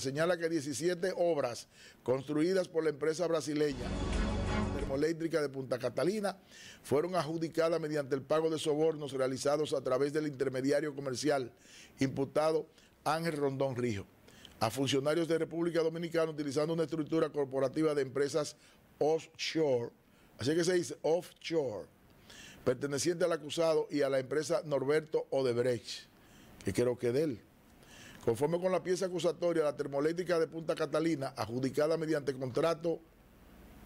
señala que 17 obras construidas por la empresa brasileña termoeléctrica de Punta Catalina fueron adjudicadas mediante el pago de sobornos realizados a través del intermediario comercial imputado Ángel Rondón Rijo a funcionarios de República Dominicana utilizando una estructura corporativa de empresas offshore, así que se dice offshore, perteneciente al acusado y a la empresa Norberto Odebrecht, que creo que de él. Conforme con la pieza acusatoria, la termoeléctrica de Punta Catalina, adjudicada mediante contrato,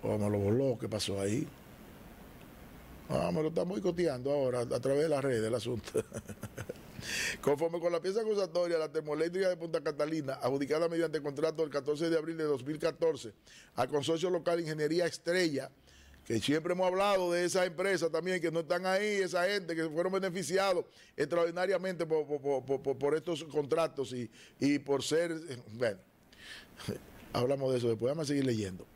Vamos, oh, lo voló, ¿qué pasó ahí? Vamos, ah, lo estamos coteando ahora a través de las redes el asunto. Conforme con la pieza acusatoria, la termoeléctrica de Punta Catalina, adjudicada mediante contrato el 14 de abril de 2014 al consorcio local Ingeniería Estrella, que siempre hemos hablado de esas empresas también que no están ahí, esa gente que fueron beneficiados extraordinariamente por, estos contratos y, por ser, bueno, hablamos de eso después, vamos a seguir leyendo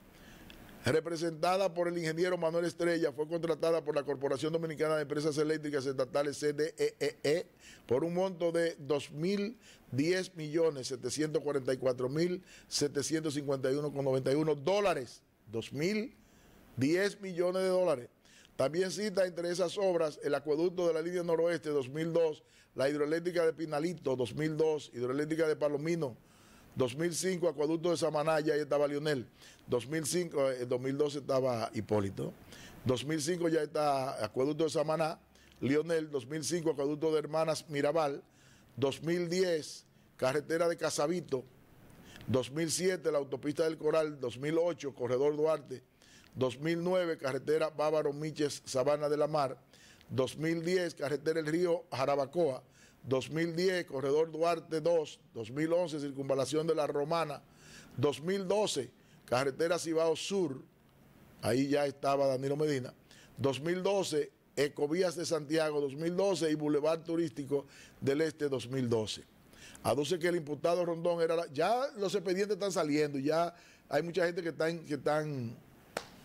representada por el ingeniero Manuel Estrella, fue contratada por la Corporación Dominicana de Empresas Eléctricas Estatales CDEE e e, por un monto de 2.010.744.751.91 dólares. 2.000 10 millones de dólares. También cita entre esas obras el acueducto de la línea noroeste 2002, la hidroeléctrica de Pinalito 2002, hidroeléctrica de Palomino 2005, acueducto de ya ahí estaba Lionel. 2005, en 2012 estaba Hipólito. 2005 ya está acueducto de Samaná, Lionel. 2005, acueducto de Hermanas Mirabal. 2010, carretera de Casabito. 2007, la autopista del Coral. 2008, corredor Duarte. 2009, carretera Bávaro Miches, Sabana de la Mar. 2010, carretera El Río, Jarabacoa. 2010, corredor Duarte 2. 2011, circunvalación de la Romana. 2012, carretera Cibao Sur. Ahí ya estaba Danilo Medina. 2012, Ecovías de Santiago 2012 y Boulevard Turístico del Este 2012. Aduce que el imputado Rondón era... ya los expedientes están saliendo, ya hay mucha gente que está que están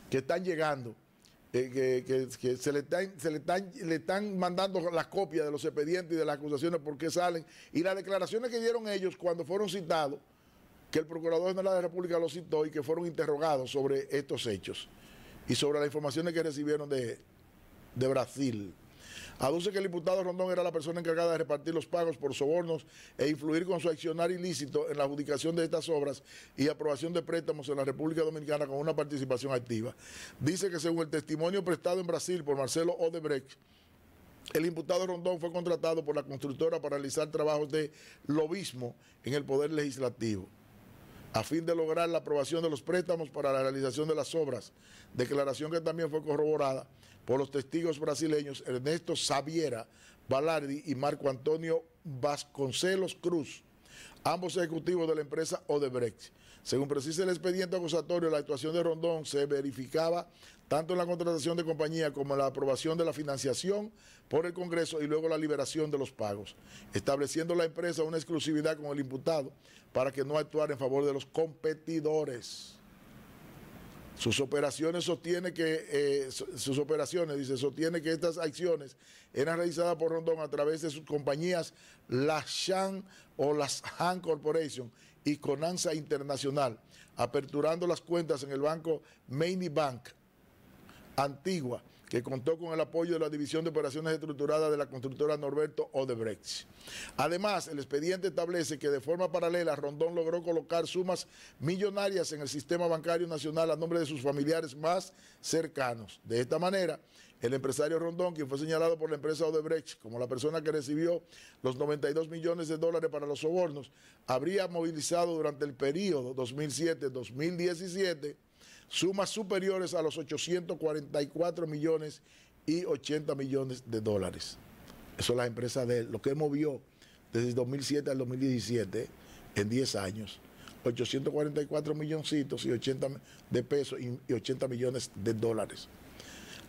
que están llegando, eh, que, se, le están, se le, están, mandando las copias de los expedientes y de las acusaciones por qué salen, y las declaraciones que dieron ellos cuando fueron citados, que el Procurador General de la República los citó y que fueron interrogados sobre estos hechos y sobre las informaciones que recibieron de, de Brasil. Aduce que el imputado Rondón era la persona encargada de repartir los pagos por sobornos e influir con su accionar ilícito en la adjudicación de estas obras y aprobación de préstamos en la República Dominicana con una participación activa. Dice que según el testimonio prestado en Brasil por Marcelo Odebrecht, el imputado Rondón fue contratado por la constructora para realizar trabajos de lobismo en el Poder Legislativo a fin de lograr la aprobación de los préstamos para la realización de las obras, declaración que también fue corroborada por los testigos brasileños Ernesto Saviera Balardi y Marco Antonio Vasconcelos Cruz, ambos ejecutivos de la empresa Odebrecht. Según precisa el expediente acusatorio, la actuación de Rondón se verificaba tanto en la contratación de compañía como en la aprobación de la financiación por el Congreso y luego la liberación de los pagos, estableciendo la empresa una exclusividad con el imputado para que no actuara en favor de los competidores. Sus operaciones sostiene que eh, sus operaciones dice sostiene que estas acciones eran realizadas por Rondón a través de sus compañías La Shan o las Han Corporation y Conanza Internacional, aperturando las cuentas en el banco Maini Bank Antigua que contó con el apoyo de la División de Operaciones Estructuradas de la constructora Norberto Odebrecht. Además, el expediente establece que de forma paralela Rondón logró colocar sumas millonarias en el sistema bancario nacional a nombre de sus familiares más cercanos. De esta manera, el empresario Rondón, quien fue señalado por la empresa Odebrecht como la persona que recibió los 92 millones de dólares para los sobornos, habría movilizado durante el periodo 2007-2017 sumas superiores a los 844 millones y 80 millones de dólares. Eso es la empresa de él, lo que movió desde 2007 al 2017, en 10 años, 844 milloncitos y 80 de pesos y 80 millones de dólares.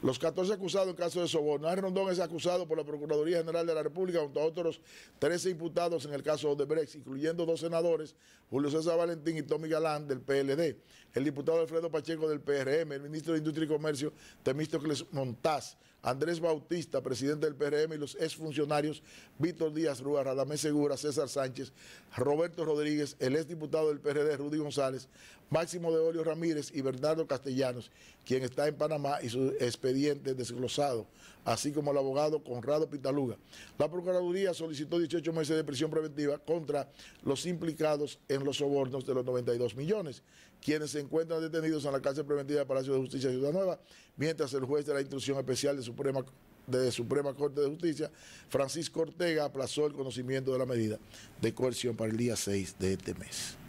Los 14 acusados en caso de soborno. Ángel Rondón es acusado por la Procuraduría General de la República junto a otros 13 imputados en el caso de Brexit, incluyendo dos senadores, Julio César Valentín y Tommy Galán del PLD, el diputado Alfredo Pacheco del PRM, el ministro de Industria y Comercio Temístocles Montaz, Andrés Bautista, presidente del PRM, y los exfuncionarios Víctor Díaz Rúa, Radamés Segura, César Sánchez, Roberto Rodríguez, el exdiputado del PRD Rudy González, Máximo de Ramírez y Bernardo Castellanos, quien está en Panamá y su expediente desglosado así como el abogado Conrado Pitaluga. La Procuraduría solicitó 18 meses de prisión preventiva contra los implicados en los sobornos de los 92 millones, quienes se encuentran detenidos en la cárcel preventiva del Palacio de Justicia de Ciudad Nueva, mientras el juez de la instrucción especial de Suprema de Suprema Corte de Justicia, Francisco Ortega aplazó el conocimiento de la medida de coerción para el día 6 de este mes.